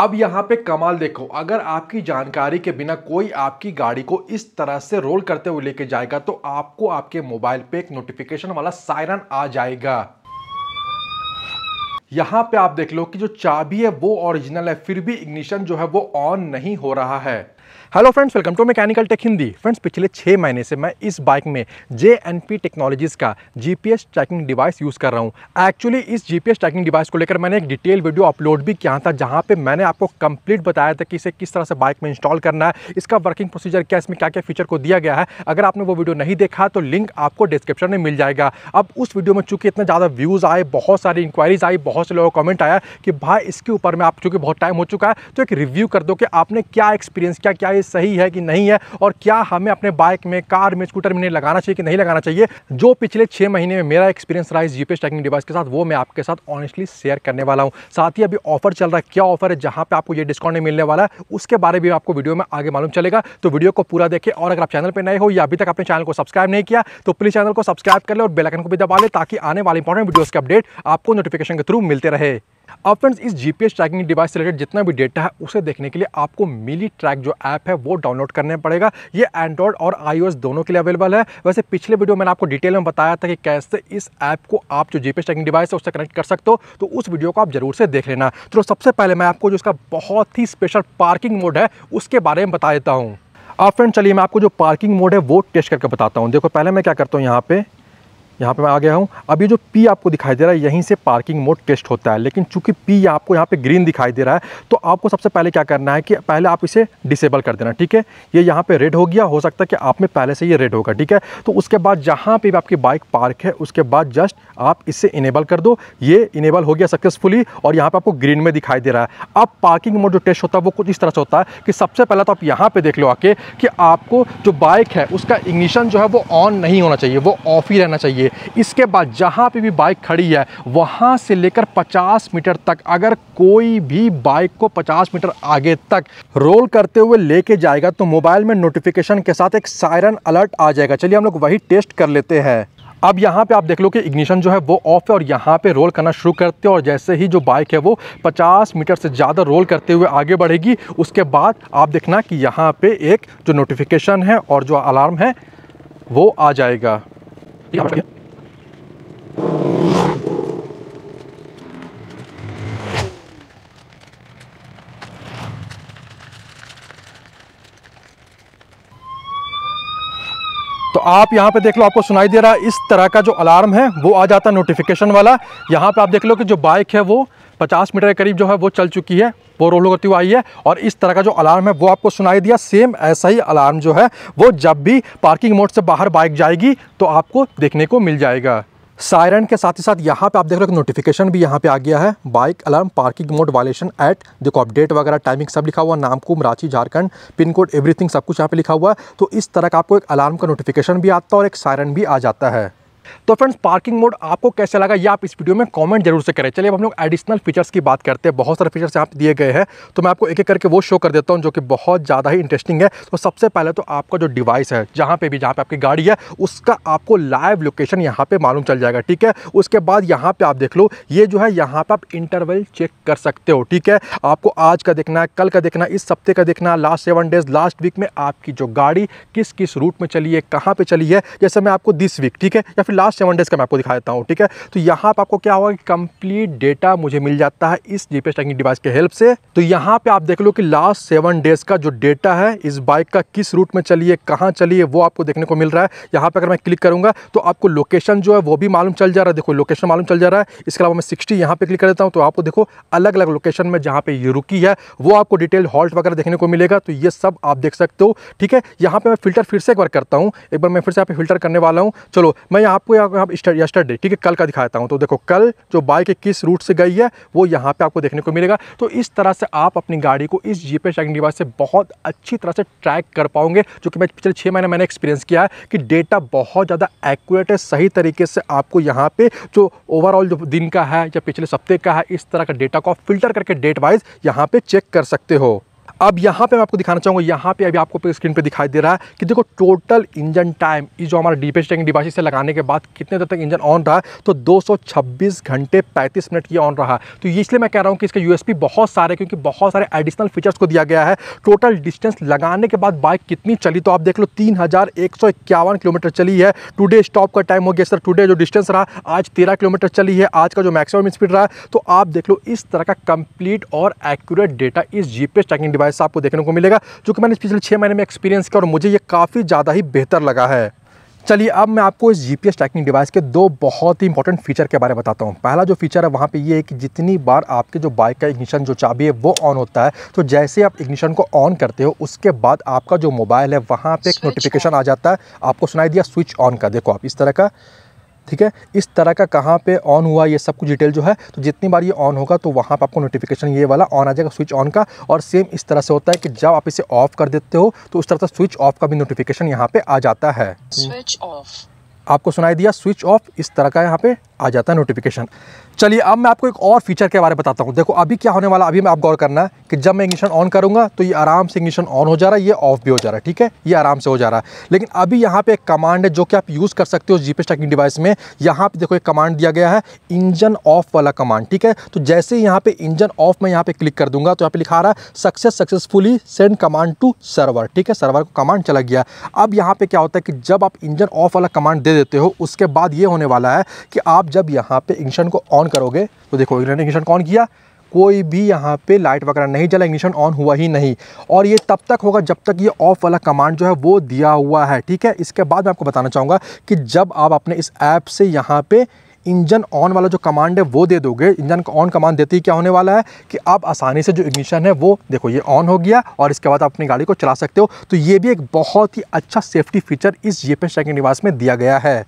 अब यहाँ पे कमाल देखो अगर आपकी जानकारी के बिना कोई आपकी गाड़ी को इस तरह से रोल करते हुए लेके जाएगा तो आपको आपके मोबाइल पे एक नोटिफिकेशन वाला सायरन आ जाएगा यहाँ पे आप देख लो कि जो चाबी है वो ओरिजिनल है फिर भी इग्निशन जो है वो ऑन नहीं हो रहा है hello friends welcome to mechanical tech Hindi friends पिछले छः महीने से मैं इस बाइक में जे एन पी टेक्नोलॉजीज़ का जीपीएस ट्रैकिंग डिवाइस यूज़ कर रहा हूँ एक्चुअली इस जीपीएस ट्रैकिंग डिवाइस को लेकर मैंने एक डिटेल वीडियो अपलोड भी किया था जहाँ पे मैंने आपको कंप्लीट बताया था कि इसे किस तरह से बाइक में इंस्टॉल करना है इसका वर्किंग प्रोसीजर क्या इसमें क्या क्या फीचर को दिया गया है अगर आपने वो वीडियो नहीं देखा तो लिंक आपको डिस्क्रिप्शन में मिल जाएगा अब उस वीडियो में चूंकि इतना ज़्यादा व्यूज़ आए बहुत सारी इंक्वायरीज आई बहुत बहुत से लोगों का कमेंट आया कि भाई इसके ऊपर में आप चूँकि बहुत टाइम हो चुका है तो एक रिव्यू कर दो कि आपने क्या एक्सपीरियंस किया क्या ये सही है कि नहीं है और क्या हमें अपने बाइक में कार में स्कूटर में लगाना चाहिए कि नहीं लगाना चाहिए जो पिछले छः महीने में मेरा एक्सपीरियंस रहा इस जीपीएस ट्रैकिंग डिवाइस के साथ वो मैं आपके साथ ऑनेस्टली शेयर करने वाला हूँ साथ ही अभी ऑफर चल रहा है क्या ऑफर है जहाँ पर आपको ये डिस्काउंट मिलने वाला है उसके बारे में आपको वीडियो में आगे मालूम चलेगा तो वीडियो को पूरा देखें और अगर आप चैनल पर नए हो या अभी तक अपने चैनल को सब्सक्राइब नहीं किया तो प्लीज़ चैनल को सब्सक्राइब कर ले और बेलाइकन को भी दबा ले ताकि आने वाले इंपॉर्टेंट वीडियोज़ के अपडेट आपको नोटिफिकेशन के थ्रू मिलते रहे अब फ्रेंड्स इस जीपीएस ट्रैकिंग डिवाइस से रिलेटेड जितना भी डेटा है उसे देखने के लिए आपको मिली ट्रैक जो ऐप है वो डाउनलोड करने पड़ेगा ये एंड्रॉयड और आईओएस दोनों के लिए अवेलेबल है वैसे पिछले वीडियो मैंने आपको डिटेल में बताया था कि कैसे इस ऐप को आप जो जीपीएस ट्रैकिंग डिवाइस है उससे कनेक्ट कर सकते हो तो उस वीडियो को आप जरूर से देख लेना तो सबसे पहले मैं आपको जो इसका बहुत ही स्पेशल पार्किंग मोड है उसके बारे में बता देता हूँ आप फ्रेंड चलिए मैं आपको जो पार्किंग मोड है वो टेस्ट करके बताता हूँ देखो पहले मैं क्या करता हूँ यहाँ पे यहाँ पे मैं आ गया हूँ अभी जो पी आपको दिखाई दे रहा है यहीं से पार्किंग मोड टेस्ट होता है लेकिन चूंकि पी आपको यहाँ पे ग्रीन दिखाई दे रहा है तो आपको सबसे पहले क्या करना है कि पहले आप इसे डिसेबल कर देना ठीक है ये यहाँ पे रेड हो गया हो सकता है कि आप में पहले से ये रेड होगा ठीक है तो उसके बाद जहाँ पर आपकी बाइक पार्क है उसके बाद जस्ट आप इसे इनेबल कर दो ये इनेबल हो गया सक्सेसफुली और यहाँ पर आपको ग्रीन में दिखाई दे रहा है अब पार्किंग मोड जो टेस्ट होता है वो कुछ इस तरह से होता है कि सबसे पहले तो आप यहाँ पर देख लो आके कि आपको जो बाइक है उसका इग्निशन जो है वो ऑन नहीं होना चाहिए वो ऑफ ही रहना चाहिए इसके बाद जहाँ पे भी बाइक खड़ी है वहाँ से लेकर 50 मीटर तक अगर कोई भी बाइक को 50 मीटर आगे तक रोल करते हुए लेके जाएगा तो मोबाइल में नोटिफिकेशन के साथ एक सायरन अलर्ट आ जाएगा चलिए हम लोग वही टेस्ट कर लेते हैं अब यहाँ पे आप देख लो कि इग्निशन जो है वो ऑफ है और यहाँ पे रोल करना शुरू करते हैं और जैसे ही जो बाइक है वो 50 मीटर से ज़्यादा रोल करते हुए आगे बढ़ेगी उसके बाद आप देखना कि यहाँ पे एक जो नोटिफिकेशन है और जो अलार्म है वो आ जाएगा तो आप यहाँ पे देख लो आपको सुनाई दे रहा है इस तरह का जो अलार्म है वो आ जाता है नोटिफिकेशन वाला यहाँ पे आप देख लो कि जो बाइक है वो 50 मीटर के करीब जो है वो चल चुकी है वो रोल होती हुई आई है और इस तरह का जो अलार्म है वो आपको सुनाई दिया सेम ऐसा ही अलार्म जो है वो जब भी पार्किंग मोड से बाहर बाइक जाएगी तो आपको देखने को मिल जाएगा सायरन के साथ ही साथ यहाँ पे आप देख रहे हो नोटिफिकेशन भी यहाँ पे आ गया है bike alarm parking mode violation at देखो अपडेट वगैरह टाइमिंग सब लिखा हुआ नाम कुम Ranchi Jharkhand pin code everything सब कुछ यहाँ पे लिखा हुआ है तो इस तरह का आपको एक अलार्म का नोटिफिकेशन भी आता है और एक सायरन भी आ जाता है तो फ्रेंड्स पार्किंग मोड आपको कैसे लगा ये आप इस वीडियो में कमेंट जरूर से करें चलिए अब हम लोग एडिशनल फीचर्स की बात करते हैं बहुत सारे फीचर्स यहाँ दिए गए हैं तो मैं आपको एक एक करके वो शो कर देता हूँ जो कि बहुत ज़्यादा ही इंटरेस्टिंग है तो सबसे पहले तो आपका जो डिवाइस है जहाँ पर भी जहाँ पर आपकी गाड़ी है उसका आपको लाइव लोकेशन यहाँ पर मालूम चल जाएगा ठीक है उसके बाद यहाँ पर आप देख लो ये जो है यहाँ पर आप इंटरवल चेक कर सकते हो ठीक है आपको आज का देखना है कल का देखना इस हफ्ते का देखना last seven days last week में आपकी जो गाड़ी किस किस रूट में चली है कहाँ पर चली है जैसे मैं आपको दिस वीक ठीक है या फिर लास्ट सेवन डेज़ का मैं आपको दिखा देता हूँ ठीक है तो यहाँ पर आपको क्या होगा कि कंप्लीट डेटा मुझे मिल जाता है इस जी ट्रैकिंग डिवाइस के हेल्प से तो यहाँ पे आप देख लो कि लास्ट सेवन डेज़ का जो डेटा है इस बाइक का किस रूट में चलिए कहाँ चलिए वो आपको देखने को मिल रहा है यहाँ पर अगर मैं क्लिक करूँगा तो आपको लोकेशन जो है वो भी मालूम चल जा रहा है देखो लोकेशन मालूम चल जा रहा है इसके अलावा मैं सिक्सटी यहाँ पर क्लिक कर देता हूँ तो आपको देखो अलग अलग लोकेशन में जहाँ पे ये रुकी है वो आपको डिटेल हॉल्ट वगैरह देखने को मिलेगा तो ये सब आप देख सकते हो ठीक है यहाँ पर मैं फिल्टर फिर से एक बार करता हूँ एक बार मैं फिर से यहाँ पे फिल्टर करने वाला हूँ चलो मैं यहाँ आपको यहाँ पे आप यस्टरडे ठीक है कल का दिखाता हूँ तो देखो कल जो बाइक किस रूट से गई है वो यहाँ पे आपको देखने को मिलेगा तो इस तरह से आप अपनी गाड़ी को इस जी ट्रैकिंग डिवाइस से बहुत अच्छी तरह से ट्रैक कर पाओगे जो कि मैं पिछले छः महीने मैंने एक्सपीरियंस किया है कि डेटा बहुत ज़्यादा एक्यूरेट है सही तरीके से आपको यहाँ पे जो ओवरऑल जो दिन का है या पिछले सप्ते का है इस तरह का डेटा को आप फिल्टर करके डेट वाइज यहाँ पे चेक कर सकते हो अब यहाँ पे मैं आपको दिखाना चाहूँगा यहाँ पे अभी आपको स्क्रीन पे दिखाई दे रहा है कि देखो टोटल इंजन टाइम ये जो हमारा डीपेस्ट टैंक डिवाइस से लगाने के बाद कितने देर तक इंजन ऑन रहा तो 226 घंटे 35 मिनट ये ऑन रहा तो इसलिए मैं कह रहा हूँ कि इसका यूएसपी बहुत सारे क्योंकि बहुत सारे एडिशनल फीचर्स को दिया गया है टोटल डिस्टेंस लगाने के बाद बाइक कितनी चली तो आप देख लो तीन किलोमीटर चली है डे स्टॉप का टाइम हो गया सर डे जो डिस्टेंस रहा आज तेरह किलोमीटर चली है आज का जो मैक्सिमम स्पीड रहा तो आप देख लो इस तरह का कंप्लीट और एक्यूरेट डेटा इस जीपीएस ट्रैकिंग डिवाइस ऐसा आपको देखने को मिलेगा जो कि मैंने पिछले छः महीने में एक्सपीरियंस किया और मुझे ये काफ़ी ज़्यादा ही बेहतर लगा है चलिए अब मैं आपको इस जी ट्रैकिंग डिवाइस के दो बहुत ही इंपॉर्टेंट फीचर के बारे में बताता हूँ पहला जो फीचर है वहाँ पे ये है कि जितनी बार आपके जो बाइक का इग्निशन जो चाबी है वो ऑन होता है तो जैसे आप इग्निशन को ऑन करते हो उसके बाद आपका जो मोबाइल है वहाँ पे एक नोटिफिकेशन आ जाता है आपको सुनाई दिया स्विच ऑन का देखो आप इस तरह का ठीक है इस तरह का कहाँ पे ऑन हुआ ये सब कुछ डिटेल जो है तो जितनी बार ये ऑन होगा तो वहाँ पर आपको नोटिफिकेशन ये वाला ऑन आ जाएगा स्विच ऑन का और सेम इस तरह से होता है कि जब आप इसे ऑफ कर देते हो तो उस तरह से स्विच ऑफ का भी नोटिफिकेशन यहाँ पे आ जाता है स्विच ऑफ आपको सुनाई दिया स्विच ऑफ इस तरह का यहाँ पे आ जाता है नोटिफिकेशन चलिए अब मैं आपको एक और फीचर के बारे में बताता हूँ देखो अभी क्या होने वाला अभी मैं आप गौर करना है कि जब मैं इग्निशन ऑन करूँगा तो ये आराम से इग्निशन ऑन हो जा रहा है ये ऑफ भी हो जा रहा है ठीक है ये आराम से हो जा रहा है लेकिन अभी यहाँ पे एक कमांड है जो कि आप यूज़ कर सकते हो जी पे डिवाइस में यहाँ पर देखो एक कमांड दिया गया है इंजन ऑफ वाला कमांड ठीक है तो जैसे यहाँ पर इंजन ऑफ में यहाँ पर क्लिक कर दूंगा तो यहाँ पे लिखा रहा है success successfully send command to server ठीक है सर्वर को कमांड चला गया अब यहाँ पर क्या होता है कि जब आप इंजन ऑफ वाला कमांड दे देते हो उसके बाद ये होने वाला है कि आप जब यहाँ पे इंजन को ऑन करोगे तो देखो इन्होंने इग्निशन को ऑन किया कोई भी यहाँ पे लाइट वगैरह नहीं जला इग्निशन ऑन हुआ ही नहीं और ये तब तक होगा जब तक ये ऑफ वाला कमांड जो है वो दिया हुआ है ठीक है इसके बाद मैं आपको बताना चाहूँगा कि जब आप अपने इस ऐप से यहाँ पे इंजन ऑन वाला जो कमांड है वो दे दोगे इंजन ऑन कमांड देते ही क्या होने वाला है कि आप आसानी से जो इग्निशन है वो देखो ये ऑन हो गया और इसके बाद आप अपनी गाड़ी को चला सकते हो तो ये भी एक बहुत ही अच्छा सेफ्टी फीचर इस जी पी सेकेंड निवास में दिया गया है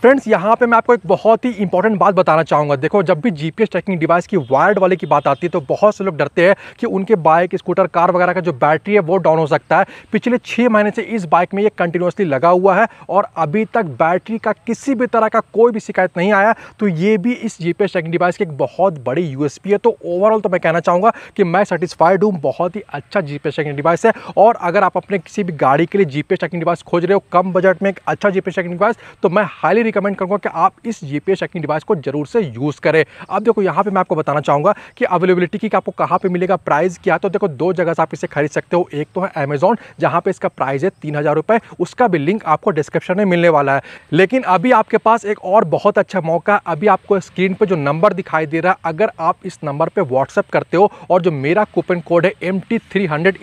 फ्रेंड्स यहाँ पे मैं आपको एक बहुत ही इंपॉर्टेंट बात बताना चाहूँगा देखो जब भी जीपीएस ट्रैकिंग डिवाइस की वायर्ड वाले की बात आती है तो बहुत से लोग डरते हैं कि उनके बाइक स्कूटर कार वगैरह का जो बैटरी है वो डाउन हो सकता है पिछले छः महीने से इस बाइक में ये कंटिन्यूसली लगा हुआ है और अभी तक बैटरी का किसी भी तरह का कोई भी शिकायत नहीं आया तो ये भी इस जी ट्रैकिंग डिवाइस की एक बहुत बड़ी यू है तो ओवरऑल तो मैं कहना चाहूँगा कि मैं सेटिस्फाइड हूँ बहुत ही अच्छा जी ट्रैकिंग डिवाइस है और अगर आप अपने किसी भी गाड़ी के लिए जी ट्रैकिंग डिवाइस खोज रहे हो कम बजट में एक अच्छा जी ट्रैकिंग डिवाइस तो मैं हाईली रिकमेंड करूँगा कि आप इस जी पी ट्रैकिंग डिवाइस को जरूर से यूज़ करें अब देखो यहाँ पर मैं आपको बताना चाहूँगा कि अवेलेबिलिटी की आपको कहाँ पर मिलेगा प्राइस क्या तो देखो दो जगह से आप इसे खरीद सकते हो एक तो है अमेजोन जहाँ पर इसका प्राइस है तीन हज़ार रुपये उसका भी लिंक आपको डिस्क्रिप्शन में मिलने वाला है लेकिन अभी आपके पास एक और बहुत अच्छा मौका है अभी आपको स्क्रीन पर जो नंबर दिखाई दे रहा है अगर आप इस नंबर पर व्हाट्सअप करते हो और जो मेरा कूपन कोड है एम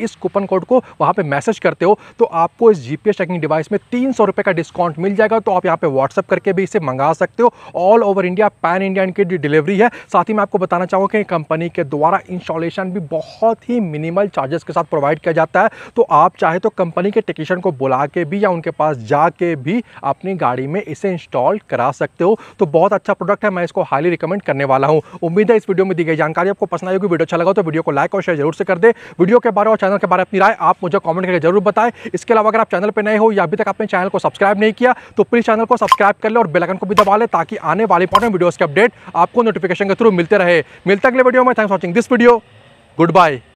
इस कूपन कोड को वहाँ पर मैसेज करते हो तो आपको इस जी ट्रैकिंग डिवाइस में तीन सौ का डिस्काउंट मिल जाएगा तो आप यहाँ पर व्हाट्सअप करके भी इसे मंगा सकते हो all over India pan India इनकी जो डिलीवरी है साथ ही मैं आपको बताना चाहूँगा कि कंपनी के द्वारा इंस्टॉलेशन भी बहुत ही मिनिमल चार्जेस के साथ प्रोवाइड किया जाता है तो आप चाहे तो कंपनी के टेक्नीशियन को बुला के भी या उनके पास जाके भी अपनी गाड़ी में इसे इंस्टॉल करा सकते हो तो बहुत अच्छा प्रोडक्ट है मैं इसको हाईली रिकमेंड करने वाला हूँ उम्मीद है इस वीडियो में दी गई जानकारी आपको पसंद आएगी वीडियो अच्छा लगा तो वीडियो को लाइक और शेयर जरूर से कर दे वीडियो के बारे और चैनल के बारे में अपनी राय आप मुझे कॉमेंट करके जरूर बताएं इसके अलावा अगर आप चैनल पर नए हो या अभी तक आपने चैनल को सब्सक्राइब नहीं किया तो प्लीज़ चैनल को सब्सक्राइब कर ले और बेलकन को भी दबा ले ताकि आने वाले इंपॉर्टेंट वीडियोज़ के अपडेट आपको नोटिफिकेशन के थ्रू मिलते रहे मिलते अगले वीडियो में thanks watching this video good bye